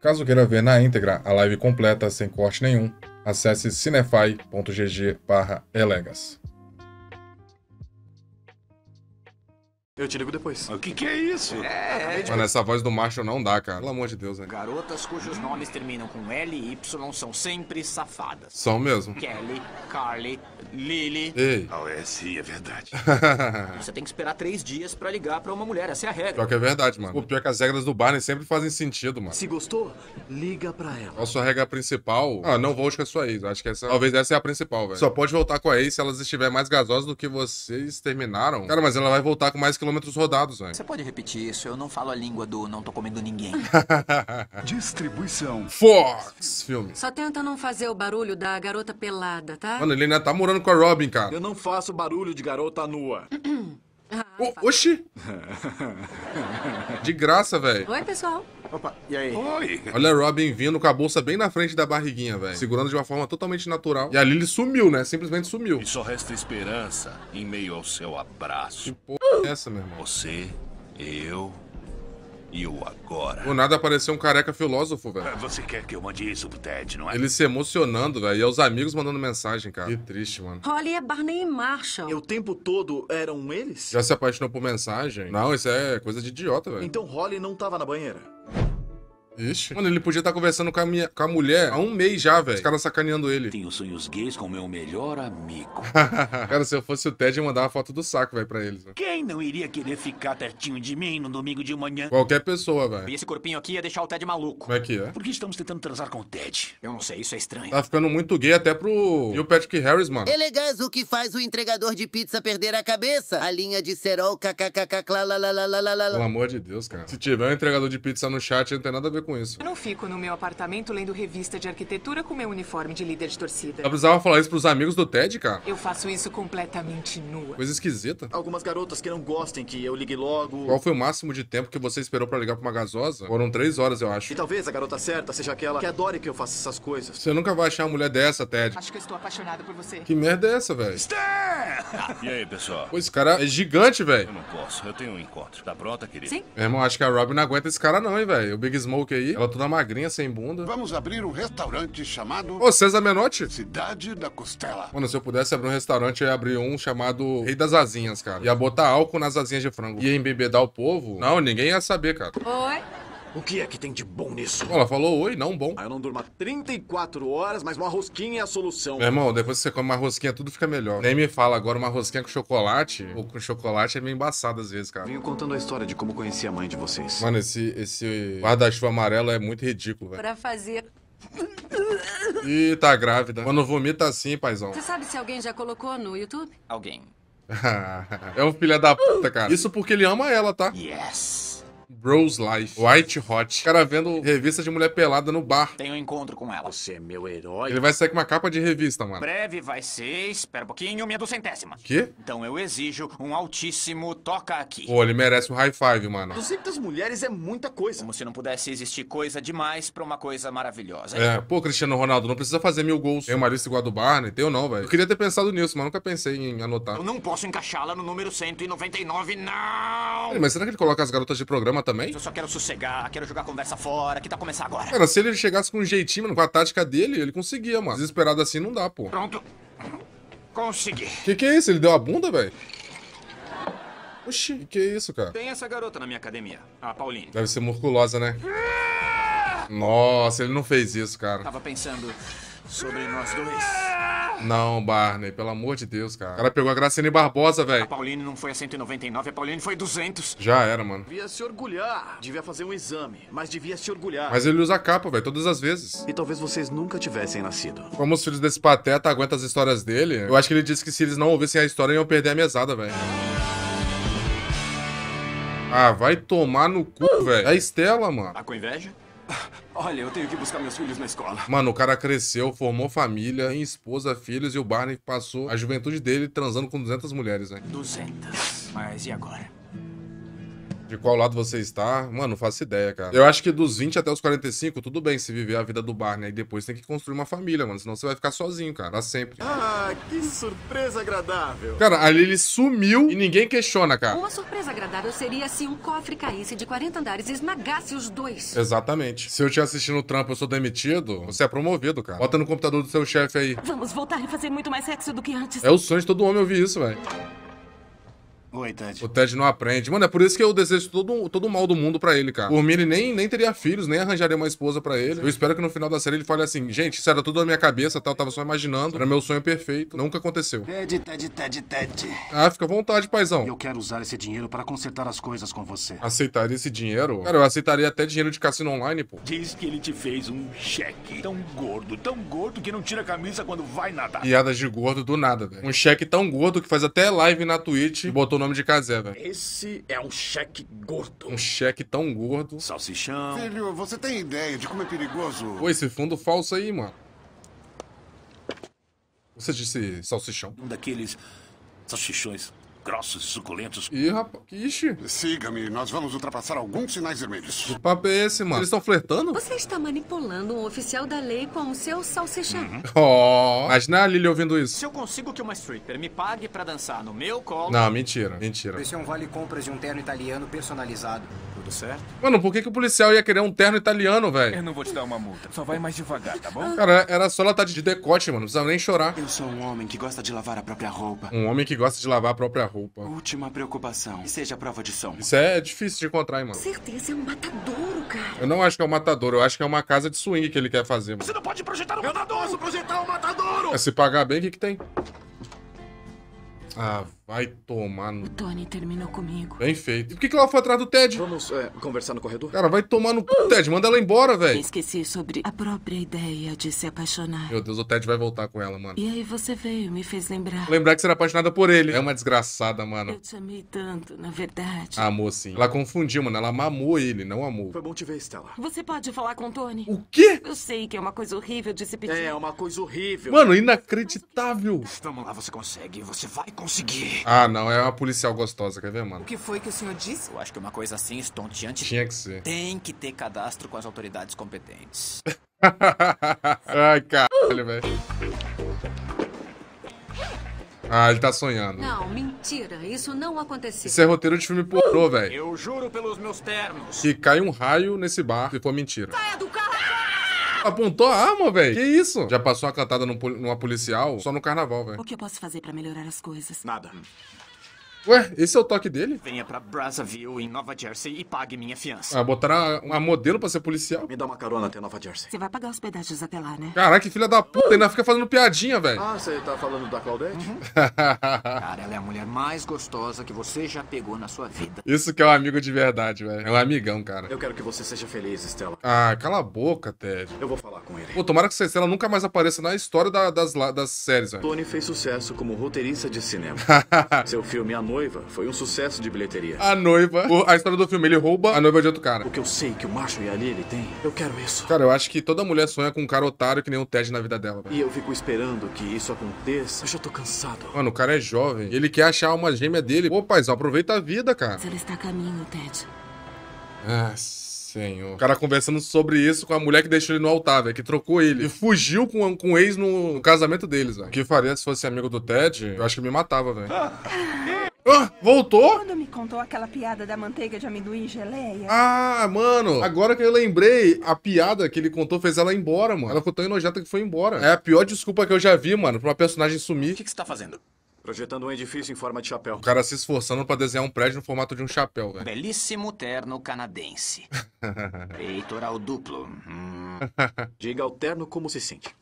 Caso queira ver na íntegra a live completa sem corte nenhum, acesse cinefy.gg/elegas. Eu te ligo depois. O que, que é isso? É, é. Mano, essa voz do macho não dá, cara. Pelo amor de Deus, velho. Garotas cujos nomes terminam com L e Y são sempre safadas. São mesmo. Kelly, Carly, Lily. Ei. Oh, é, sim, é verdade. Você tem que esperar três dias pra ligar pra uma mulher. Essa é a regra. Pior que é verdade, mano. O pior é que as regras do Barney sempre fazem sentido, mano. Se gostou, liga pra ela. Qual a sua regra principal? Ah, não volte com a sua ex. Acho que essa. É Talvez essa é a principal, velho. Só pode voltar com a ex se elas estiverem mais gasosas do que vocês terminaram. Cara, mas ela vai voltar com mais quilômetros quilômetros rodados, velho. Você pode repetir isso? Eu não falo a língua do não tô comendo ninguém. Distribuição. Fox Filmes. Só tenta não fazer o barulho da garota pelada, tá? Mano, ele ainda tá morando com a Robin, cara. Eu não faço barulho de garota nua. Ah, o, oxi! De graça, velho. Oi, pessoal. Opa, e aí? Oi! Olha a Robin vindo com a bolsa bem na frente da barriguinha, velho. Segurando de uma forma totalmente natural. E a Lily sumiu, né? Simplesmente sumiu. E só resta esperança em meio ao seu abraço. Que porra essa, meu irmão. Você, eu e o agora. Do nada apareceu um careca filósofo, velho. Ah, você quer que eu mande isso pro Ted, não é? Ele se emocionando, velho. E aos é amigos mandando mensagem, cara. Que triste, mano. Holly é Barney e Marshall. E o tempo todo eram eles? Já se apaixonou por mensagem? Não, isso é coisa de idiota, velho. Então Holly não tava na banheira. Ixi. Mano, ele podia estar tá conversando com a, minha, com a mulher há um mês já, velho. Os caras sacaneando ele. Tenho sonhos gays com meu melhor amigo. cara, se eu fosse o Ted, eu mandava foto do saco, velho, pra eles. Véio. Quem não iria querer ficar pertinho de mim no domingo de manhã? Qualquer pessoa, velho. Esse corpinho aqui ia deixar o Ted maluco. Como é que é? Por que estamos tentando transar com o Ted? Eu não sei, isso é estranho. Tá ficando muito gay até pro E Neil Patrick Harris, mano. Elegaz, é o que faz o entregador de pizza perder a cabeça? A linha de cerol, kkkk, Pelo amor de Deus, cara. Se tiver um entregador de pizza no chat, não tem nada a ver com com isso. Eu não fico no meu apartamento lendo revista de arquitetura com meu uniforme de líder de torcida. Ela precisava falar isso pros amigos do Ted, cara? Eu faço isso completamente nua. Coisa esquisita. Algumas garotas que não gostem que eu ligue logo. Qual foi o máximo de tempo que você esperou para ligar pra uma gasosa? Foram três horas, eu acho. E talvez a garota certa seja aquela que adore que eu faça essas coisas. Você nunca vai achar uma mulher dessa, Ted. Acho que eu estou apaixonado por você. Que merda é essa, velho? e aí, pessoal? Pô, esse cara é gigante, velho. Eu não posso, eu tenho um encontro. Tá pronta, querido? Sim. Meu irmão, acho que a Robin não aguenta esse cara não, hein, velho. O Big Smoke aí aí. Ela toda magrinha, sem bunda. Vamos abrir um restaurante chamado. Ô, César Menotti? Cidade da Costela. Mano, se eu pudesse abrir um restaurante, eu ia abrir um chamado Rei das Asinhas, cara. Ia botar álcool nas asinhas de frango. Ia embebedar o povo. Não, ninguém ia saber, cara. Oi? O que é que tem de bom nisso? Ela falou oi, não bom. Ah, eu não durmo 34 horas, mas uma rosquinha é a solução. Meu irmão, depois que você come uma rosquinha, tudo fica melhor. Nem me fala agora uma rosquinha com chocolate. Ou com chocolate é meio embaçado às vezes, cara. Venho contando a história de como conheci a mãe de vocês. Mano, esse, esse guarda-chuva amarelo é muito ridículo, velho. Pra fazer Ih, tá grávida. Quando vomita assim, paizão. Você sabe se alguém já colocou no YouTube? Alguém. é um filho da puta, cara. Isso porque ele ama ela, tá? Yes. Bros Life, White Hot. O cara vendo revista de mulher pelada no bar. Tenho um encontro com ela. Você é meu herói. Ele vai sair com uma capa de revista, mano. Breve vai ser, espera um pouquinho, minha duzentésima. Quê? Então eu exijo um altíssimo toca aqui. Pô, ele merece um high five, mano. Duzentas mulheres é muita coisa. Como se não pudesse existir coisa demais pra uma coisa maravilhosa. É, pô, Cristiano Ronaldo, não precisa fazer mil gols. Tem uma lista igual a do Barney? Tem ou não, velho? Eu queria ter pensado nisso, mas nunca pensei em anotar. Eu não posso encaixá-la no número 199, não! Mas será que ele coloca as garotas de programa problema também? Eu só quero sossegar, quero jogar conversa fora, que tá começar agora. Cara, se ele chegasse com um jeitinho, mano, com a tática dele, ele conseguia, mano. Desesperado assim não dá, pô. Pronto. Consegui. Que que é isso? Ele deu a bunda, velho? Oxi, que que é isso, cara? Tem essa garota na minha academia, a Pauline. Deve ser musculosa, né? Nossa, ele não fez isso, cara. Tava pensando sobre nós dois. Não, Barney, pelo amor de Deus, cara. O cara pegou a Graciane Barbosa, velho. A Pauline não foi a 199, a Pauline foi 200. Já era, mano. Devia se orgulhar. Devia fazer um exame, mas devia se orgulhar. Mas ele usa capa, velho, todas as vezes. E talvez vocês nunca tivessem nascido. Como os filhos desse pateta aguentam as histórias dele, eu acho que ele disse que se eles não ouvissem a história, iam perder a mesada, velho. Ah, vai tomar no cu, velho. É a Estela, mano. Tá com inveja? Olha, eu tenho que buscar meus filhos na escola. Mano, o cara cresceu, formou família, esposa, filhos, e o Barney passou a juventude dele transando com 200 mulheres, né? 200. Mas e agora? De qual lado você está, mano, não faço ideia, cara. Eu acho que dos 20 até os 45, tudo bem se viver a vida do Barney. Né? Aí depois tem que construir uma família, mano. Senão você vai ficar sozinho, cara, pra sempre. Ah, que surpresa agradável. Cara, ali ele sumiu e ninguém questiona, cara. Uma surpresa agradável seria se um cofre caísse de 40 andares e esmagasse os dois. Exatamente. Se eu te assistindo o trampo eu sou demitido, você é promovido, cara. Bota no computador do seu chefe aí. Vamos voltar e fazer muito mais sexo do que antes. É o sonho de todo homem ouvir isso, velho. Oi, Ted. O Ted não aprende. Mano, é por isso que eu desejo todo, todo o mal do mundo pra ele, cara. Por mim, ele nem, nem teria filhos, nem arranjaria uma esposa pra ele. Eu espero que no final da série ele fale assim: gente, isso era tudo na minha cabeça, tal, tava só imaginando. Era meu sonho perfeito. Nunca aconteceu. Ted, Ted, Ted, Ted. Ah, fica à vontade, paizão. Eu quero usar esse dinheiro para consertar as coisas com você. Aceitaria esse dinheiro? Cara, eu aceitaria até dinheiro de cassino online, pô. Diz que ele te fez um cheque tão gordo, tão gordo que não tira a camisa quando vai nadar. Piadas de gordo do nada, velho. Um cheque tão gordo que faz até live na Twitch e botou nome de Kazé, velho. Esse é um cheque gordo. Um cheque tão gordo. Salsichão. Filho, você tem ideia de como é perigoso? Pô, esse fundo falso aí, mano. Você disse salsichão? Um daqueles salsichões grossos e suculentos. Ih, rapaz. Ixi. Siga-me, nós vamos ultrapassar alguns sinais vermelhos. Que papo é esse, mano? Eles estão flertando? Você está manipulando um oficial da lei com o seu salsichão. Uhum. Oh, imagina a Lily ouvindo isso. Se eu consigo que uma stripper me pague pra dançar no meu colo... Não, mentira, mentira. Esse é um vale-compras de um terno italiano personalizado tudo certo? Mano, por que, que o policial ia querer um terno italiano, velho? Eu não vou te dar uma multa. Só vai mais devagar, tá bom? Cara, era só ela estar tá de decote, mano. Não precisava nem chorar. Eu sou um homem que gosta de lavar a própria roupa. Um homem que gosta de lavar a própria roupa. Última preocupação. Seja prova de som. Isso é difícil de encontrar, hein, mano. Certeza é um matadouro, cara. Eu não acho que é um matadouro. Eu acho que é uma casa de swing que ele quer fazer, mano. Você não pode projetar um matadouro. Eu projetar um matadouro. É, se pagar bem, o que, que tem? Ah, Vai tomar no. O Tony terminou comigo. Bem feito. E por que, que ela foi atrás do Ted? Vamos é, conversar no corredor? Cara, vai tomar no. Ted, manda ela embora, velho. Esqueci sobre a própria ideia de se apaixonar. Meu Deus, o Ted vai voltar com ela, mano. E aí você veio, me fez lembrar. Lembrar que você era apaixonada por ele. É uma desgraçada, mano. Eu te amei tanto, na verdade. Ah, amor, sim. Ela confundiu, mano. Ela mamou ele, não amou. Foi bom te ver, Stella. Você pode falar com o Tony? O quê? Eu sei que é uma coisa horrível de se pedir. É, é uma coisa horrível. Mano, inacreditável. Vamos lá, você consegue. Você vai conseguir. Ah, não, é uma policial gostosa, quer ver, mano? O que foi que o senhor disse? Eu acho que uma coisa assim estonteante. Tinha que ser. Tem que ter cadastro com as autoridades competentes. Ai, caralho, velho. Ah, ele tá sonhando. Não, mentira. Isso não aconteceu. Isso é roteiro de filme pornô, velho. Eu juro pelos meus termos. Que cai um raio nesse bar e foi mentira. Saia do Apontou a arma, velho. Que isso? Já passou a catada numa policial só no carnaval, velho. O que eu posso fazer para melhorar as coisas? Nada. Ué, esse é o toque dele? Venha pra Brazzaville, em Nova Jersey, e pague minha fiança. Ah, botaram uma modelo pra ser policial? Me dá uma carona até Nova Jersey. Você vai pagar os pedágios até lá, né? Caraca, que filha da puta, uh! ainda fica fazendo piadinha, velho. Ah, você tá falando da Claudete? Uhum. Cara, ela é a mulher mais gostosa que você já pegou na sua vida. Isso que é um amigo de verdade, velho. É um amigão, cara. Eu quero que você seja feliz, Estela. Ah, cala a boca, Ted. Eu vou falar com ele. Pô, tomara que essa Estela nunca mais apareça na história da, das, das séries, velho. Tony fez sucesso como roteirista de cinema. Seu filme, A noiva foi um sucesso de bilheteria. A noiva. O, a história do filme, ele rouba a noiva de outro cara. O que eu sei que o macho e ali ele tem, eu quero isso. Cara, eu acho que toda mulher sonha com um cara otário que nem o Ted na vida dela. E eu fico esperando que isso aconteça. Eu já tô cansado. Mano, o cara é jovem. Ele quer achar uma gêmea dele. Pô, paizão, aproveita a vida, cara. Ela está a caminho, Ted. Ah, Senhor. O cara conversando sobre isso com a mulher que deixou ele no altar, velho. Que trocou ele. E fugiu com, com o ex no, no casamento deles, velho. O que faria se fosse amigo do Ted? Eu acho que me matava, velho. Ah, ah, voltou? Quando me contou aquela piada da manteiga de amendoim e geleia. Ah, mano, agora que eu lembrei, a piada que ele contou fez ela ir embora, mano. Ela ficou tão enojada que foi embora. É a pior desculpa que eu já vi, mano, pra uma personagem sumir. O que, que você tá fazendo? Projetando um edifício em forma de chapéu. O cara se esforçando para desenhar um prédio no formato de um chapéu, velho. Belíssimo terno canadense. Peitoral duplo. Hum. Diga ao terno como se sente.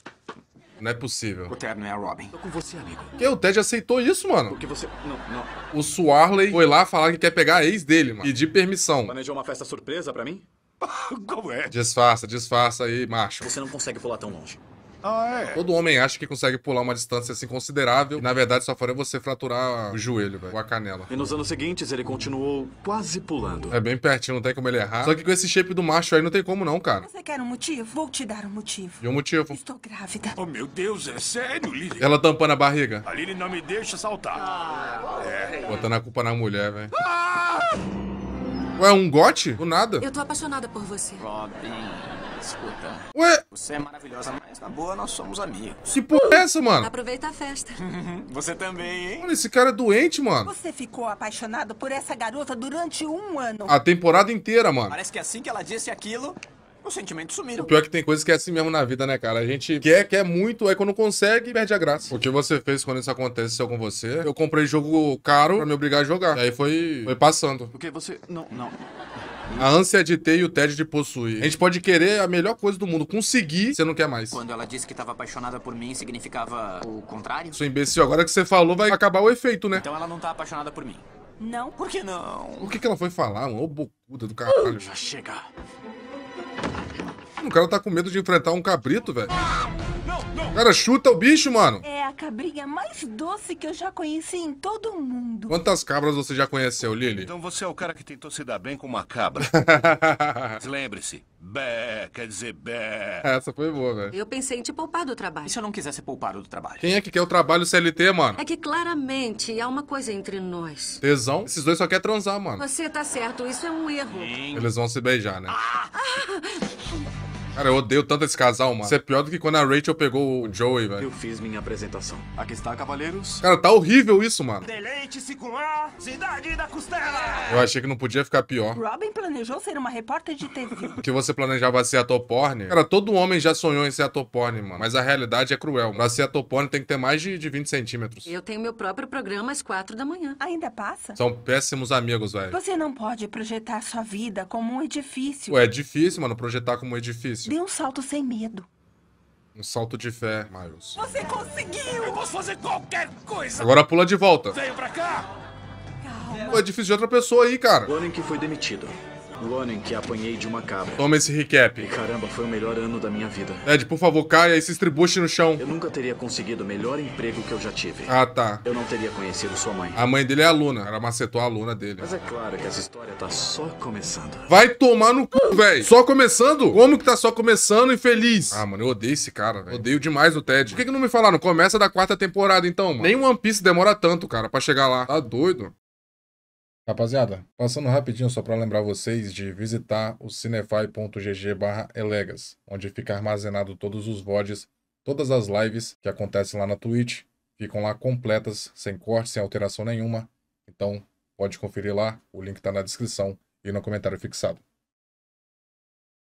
Não é possível. O Ted não é a Robin. Tô com você, amigo. Que o Ted aceitou isso, mano? Porque você. Não, não. O Swarley foi lá falar que quer pegar a ex dele, mano. Pedir permissão. Planejou uma festa surpresa pra mim? Qual é? Disfarça, disfarça aí, macho. Você não consegue pular tão longe. Ah, é? Todo homem acha que consegue pular uma distância assim considerável. E, na verdade, só faria você fraturar o joelho, velho. Ou a canela. E nos anos seguintes, ele continuou quase pulando. É bem pertinho, não tem como ele errar. Só que com esse shape do macho aí, não tem como não, cara. Você quer um motivo? Vou te dar um motivo. E um motivo? Estou grávida. Oh, meu Deus, é sério, Lily? Ela tampando a barriga. A Lily não me deixa saltar. Ah, é. Botando a culpa na mulher, velho. Ah! Ué, é um gote? Do nada? Eu tô apaixonada por você. Robin. Escuta. Ué? Você é maravilhosa, mas na boa nós somos amigos. Que porra é essa, mano? Aproveita a festa. você também, hein? Mano, esse cara é doente, mano. Você ficou apaixonado por essa garota durante um ano. A temporada inteira, mano. Parece que assim que ela disse aquilo, O sentimento sumiram. O pior é que tem coisas que é assim mesmo na vida, né, cara? A gente quer, quer muito, aí quando consegue, perde a graça. O que você fez quando isso aconteceu com você? Eu comprei jogo caro pra me obrigar a jogar. E aí foi, foi passando. O que você. Não, não. A ânsia de ter e o tédio de possuir. A gente pode querer a melhor coisa do mundo, conseguir, você não quer mais. Quando ela disse que estava apaixonada por mim, significava o contrário? Sou imbecil, agora que você falou, vai acabar o efeito, né? Então ela não tá apaixonada por mim. Não. Por que não? O que, que ela foi falar? Ô bocuda do caralho. Já chega. O cara tá com medo de enfrentar um cabrito, velho. O cara chuta o bicho, mano. É cabrinha mais doce que eu já conheci em todo o mundo. Quantas cabras você já conheceu, Lily? Então você é o cara que tentou se dar bem com uma cabra. Lembre-se, bé quer dizer bé. Essa foi boa, velho. Eu pensei em te poupar do trabalho. E se eu não quisesse poupar do trabalho? Quem é que quer o trabalho CLT, mano? É que claramente há uma coisa entre nós. Tesão? Esses dois só querem transar, mano. Você tá certo, isso é um erro. Sim. Eles vão se beijar, né? Ah! Ah! Cara, eu odeio tanto esse casal, mano. Isso é pior do que quando a Rachel pegou o Joey, velho. Eu fiz minha apresentação. Aqui está, cavaleiros. Cara, tá horrível isso, mano. Deleite-se com a cidade da costela. Eu achei que não podia ficar pior. Robin planejou ser uma repórter de TV. que você planejava ser ator porn? Cara, todo homem já sonhou em ser ator porn, mano. Mas a realidade é cruel. Pra ser ator porn tem que ter mais de, de 20 centímetros. Eu tenho meu próprio programa às 4 da manhã. Ainda passa? São péssimos amigos, velho. Você não pode projetar sua vida como um edifício. Ué, é difícil, mano, projetar como um edifício. Dê um salto sem medo. Um salto de fé, Miles. Você conseguiu! Eu posso fazer qualquer coisa! Agora pula de volta. Venho pra cá! Calma. é difícil de outra pessoa aí, cara. Warren que foi demitido. No ano em que apanhei de uma cabra. Toma esse recap. E caramba, foi o melhor ano da minha vida. Ed, por favor, caia e se estribuche no chão. Eu nunca teria conseguido o melhor emprego que eu já tive. Ah, tá. Eu não teria conhecido sua mãe. A mãe dele é aluna. Ela macetou a aluna dele. Mas é claro que essa história tá só começando. Vai tomar no cu, velho. Só começando? Como que tá só começando, infeliz? Ah, mano, eu odeio esse cara, velho. Odeio demais o Ted. Por que, que não me falaram? Começa da quarta temporada, então, mano. Nem One Piece demora tanto, cara, pra chegar lá. Tá doido? Rapaziada, passando rapidinho só para lembrar vocês de visitar o cinefy.gg elegas, onde fica armazenado todos os VODs, todas as lives que acontecem lá na Twitch, ficam lá completas, sem corte, sem alteração nenhuma. Então, pode conferir lá, o link está na descrição e no comentário fixado.